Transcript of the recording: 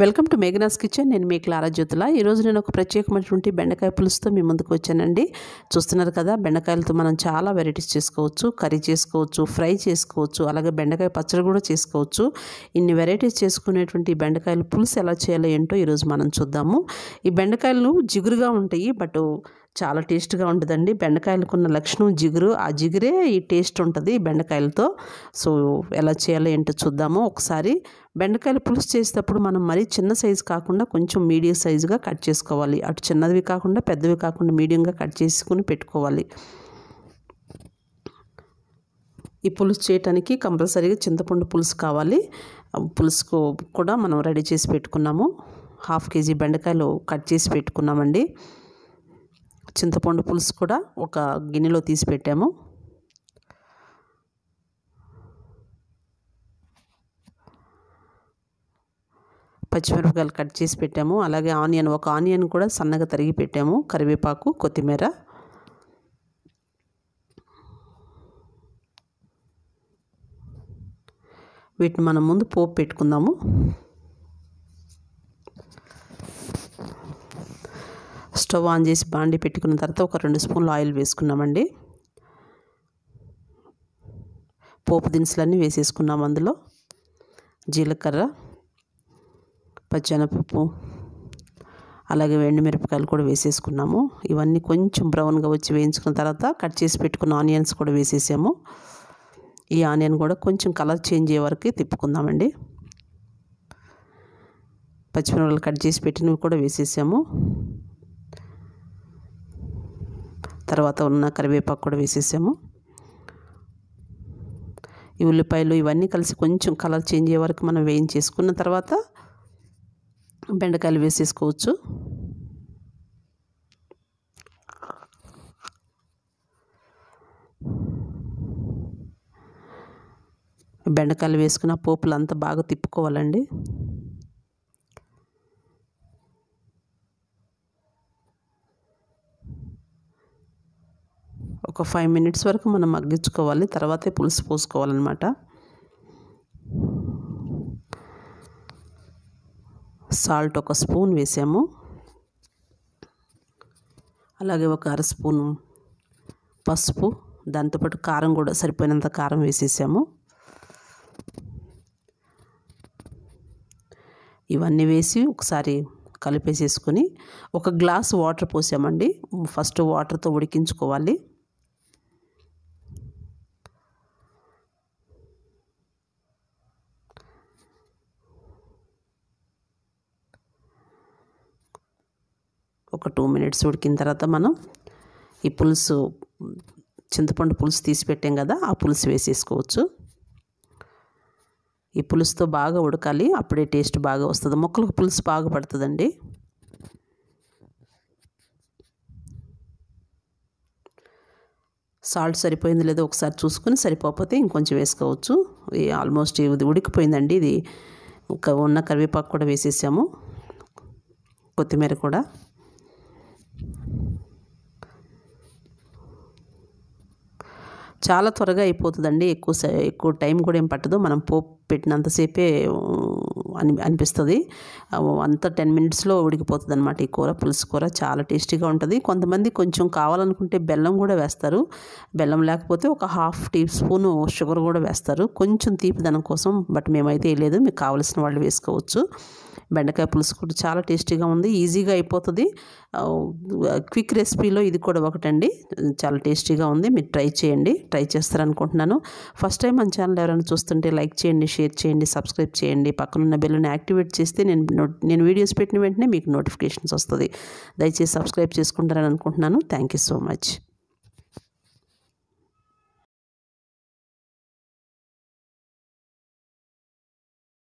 welcome to Meghana's kitchen నేను మీ Clara Jyothula ఈరోజు నేను ఒక ప్రత్యేకమైనటువంటి బెండకాయ పులుసుతో మీ ముందుకు వచ్చానండి చూస్తున్నారు కదా బెండకాయలతో మనం చాలా వెరైటీస్ చేసుకోవచ్చు కర్రీ చేసుకోవచ్చు ఫ్రై చేసుకోవచ్చు అలాగే బెండకాయ పచ్చడి కూడా చేసుకోవచ్చు ఇన్ని వెరైటీస్ చేసుకునేటువంటి బెండకాయలు పులుసు ఎలా చేయాలో ఏంటో ఈరోజు మనం చూద్దాము ఈ బెండకాయలు జిగురుగా ఉంటాయి బట్ చాలా టేస్ట్గా ఉంటుందండి బెండకాయలకు ఉన్న లక్షణం జిగురు ఆ జిగురే ఈ టేస్ట్ ఉంటుంది ఈ బెండకాయలతో సో ఎలా చేయాలో ఏంటో చూద్దాము ఒకసారి బెండకాయలు పులుసు చేసేటప్పుడు మనం మరీ చిన్న సైజు కాకుండా కొంచెం మీడియం సైజుగా కట్ చేసుకోవాలి అటు చిన్నవి కాకుండా పెద్దవి కాకుండా మీడియంగా కట్ చేసుకుని పెట్టుకోవాలి ఈ పులుసు చేయటానికి కంపల్సరీగా చింతపండు పులుసు కావాలి పులుసుకు కూడా మనం రెడీ చేసి పెట్టుకున్నాము హాఫ్ కేజీ బెండకాయలు కట్ చేసి పెట్టుకున్నామండి చింతపండు పులుసు కూడా ఒక గిన్నెలో తీసి పెట్టాము పచ్చిమిరపకాయలు కట్ చేసి పెట్టాము అలాగే ఆనియన్ ఒక ఆనియన్ కూడా సన్నగా తరిగి పెట్టాము కరివేపాకు కొత్తిమీర వీటిని మనం ముందు పోపు పెట్టుకుందాము స్టవ్ ఆన్ చేసి బాండి పెట్టుకున్న తర్వాత ఒక రెండు స్పూన్లు ఆయిల్ వేసుకున్నామండి పోపు దినుసులన్నీ వేసేసుకున్నాం అందులో జీలకర్ర పచ్చనపప్పు అలాగే మిరపకాయలు కూడా వేసేసుకున్నాము ఇవన్నీ కొంచెం బ్రౌన్గా వచ్చి వేయించుకున్న తర్వాత కట్ చేసి పెట్టుకున్న ఆనియన్స్ కూడా వేసేసాము ఈ ఆనియన్ కూడా కొంచెం కలర్ చేంజ్ అయ్యే వరకు తిప్పుకుందామండి పచ్చిమిరపకాయలు కట్ చేసి పెట్టినవి కూడా వేసేసాము తర్వాత ఉన్న కరివేపాకు కూడా వేసేసాము ఈ ఉల్లిపాయలు ఇవన్నీ కలిసి కొంచెం కలర్ చేంజ్ అయ్యే వరకు మనం వేయించేసుకున్న తర్వాత బెండకాయలు వేసేసుకోవచ్చు బెండకాయలు వేసుకున్న పోపులు అంతా బాగా తిప్పుకోవాలండి ఒక ఫైవ్ మినిట్స్ వరకు మనం మగ్గించుకోవాలి తర్వాతే పులుసు పోసుకోవాలన్నమాట సాల్ట్ ఒక స్పూన్ వేసాము అలాగే ఒక అర స్పూను పసుపు దాంతోపాటు కారం కూడా సరిపోయినంత కారం వేసేసాము ఇవన్నీ వేసి ఒకసారి కలిపేసేసుకొని ఒక గ్లాస్ వాటర్ పోసామండి ఫస్ట్ వాటర్తో ఉడికించుకోవాలి ఒక టూ మినిట్స్ ఉడికిన తర్వాత మనం ఈ పులుసు చింతపండు పులుసు తీసి పెట్టాం కదా ఆ పులుసు వేసేసుకోవచ్చు ఈ పులుసుతో బాగా ఉడకాలి అప్పుడే టేస్ట్ బాగా వస్తుంది మొక్కలకు పులుసు బాగా పడుతుందండి సాల్ట్ సరిపోయింది లేదో ఒకసారి చూసుకుని సరిపోకపోతే ఇంకొంచెం వేసుకోవచ్చు ఆల్మోస్ట్ ఇది ఉడికిపోయిందండి ఇది ఉన్న కరివేపాకు కూడా వేసేసాము కొత్తిమీర కూడా చాలా త్వరగా అయిపోతుందండి ఎక్కువ ఎక్కువ టైం కూడా ఏం పట్టదు మనం పో పెట్టినంతసేపే అని అనిపిస్తుంది అంత టెన్ మినిట్స్లో ఉడికిపోతుంది అనమాట ఈ కూర పులుసు కూర చాలా టేస్టీగా ఉంటుంది కొంతమంది కొంచెం కావాలనుకుంటే బెల్లం కూడా వేస్తారు బెల్లం లేకపోతే ఒక హాఫ్ టీ స్పూన్ షుగర్ కూడా వేస్తారు కొంచెం తీపిదనం కోసం బట్ మేమైతే వేయలేదు మీకు కావలసిన వాళ్ళు వేసుకోవచ్చు బెండకాయ పులుసు కూడా చాలా టేస్టీగా ఉంది ఈజీగా అయిపోతుంది క్విక్ రెసిపీలో ఇది కూడా ఒకటండి చాలా టేస్టీగా ఉంది మీరు ట్రై చేయండి ట్రై చేస్తారనుకుంటున్నాను ఫస్ట్ టైం మన ఛానల్ ఎవరైనా చూస్తుంటే లైక్ చేయండి షేర్ చేయండి సబ్స్క్రైబ్ చేయండి పక్కనున్న బిల్లుని యాక్టివేట్ చేస్తే నేను నేను వీడియోస్ పెట్టిన వెంటనే మీకు నోటిఫికేషన్స్ వస్తుంది దయచేసి సబ్స్క్రైబ్ చేసుకుంటారని అనుకుంటున్నాను థ్యాంక్ యూ సో మచ్